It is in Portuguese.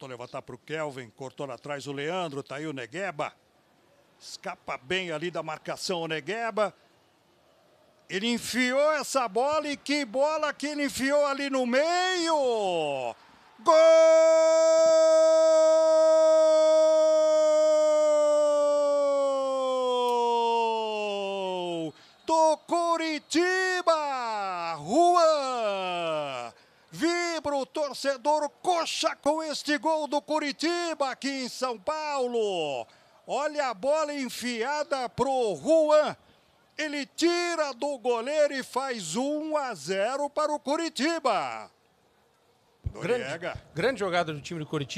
Tentou levantar para o Kelvin, cortou lá atrás o Leandro, está aí o Negueba. Escapa bem ali da marcação o Negueba. Ele enfiou essa bola e que bola que ele enfiou ali no meio! Gol! Do Curitiba! para o torcedor coxa com este gol do Curitiba aqui em São Paulo. Olha a bola enfiada pro Juan. Ele tira do goleiro e faz 1 a 0 para o Curitiba. Grande, grande jogada do time do Curitiba.